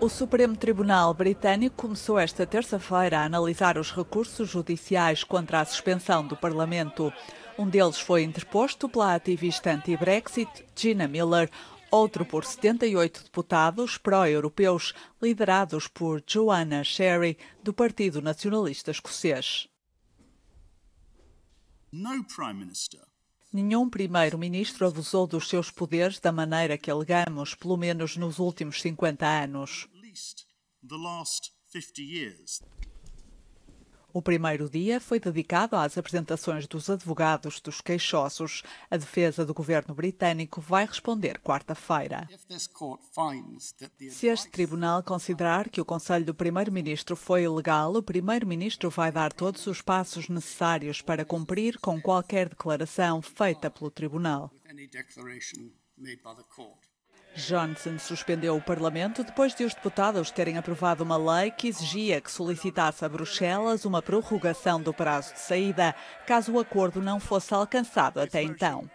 O Supremo Tribunal Britânico começou esta terça-feira a analisar os recursos judiciais contra a suspensão do Parlamento. Um deles foi interposto pela ativista anti-Brexit Gina Miller, outro por 78 deputados pró-europeus, liderados por Joanna Sherry, do Partido Nacionalista Escocês. No Prime Minister Nenhum primeiro-ministro abusou dos seus poderes da maneira que alegamos, pelo menos nos últimos 50 anos. O primeiro dia foi dedicado às apresentações dos advogados dos queixosos. A defesa do governo britânico vai responder quarta-feira. Se este tribunal considerar que o conselho do primeiro-ministro foi ilegal, o primeiro-ministro vai dar todos os passos necessários para cumprir com qualquer declaração feita pelo tribunal. Johnson suspendeu o Parlamento depois de os deputados terem aprovado uma lei que exigia que solicitasse a Bruxelas uma prorrogação do prazo de saída, caso o acordo não fosse alcançado até então.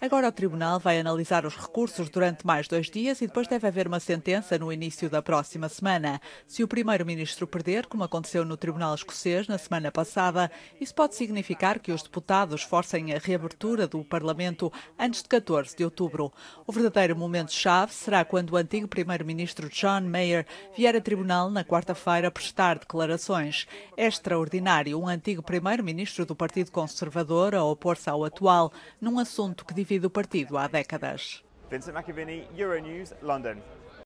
Agora o Tribunal vai analisar os recursos durante mais dois dias e depois deve haver uma sentença no início da próxima semana. Se o Primeiro-Ministro perder, como aconteceu no Tribunal Escocês na semana passada, isso pode significar que os deputados forcem a reabertura do Parlamento antes de 14 de outubro. O verdadeiro momento-chave será quando o antigo Primeiro-Ministro John Mayer vier a tribunal na quarta-feira prestar declarações. É extraordinário um antigo Primeiro-Ministro do Partido Conservador a opor-se ao atual num assunto que divide o partido há décadas. Vincent Euronews, London.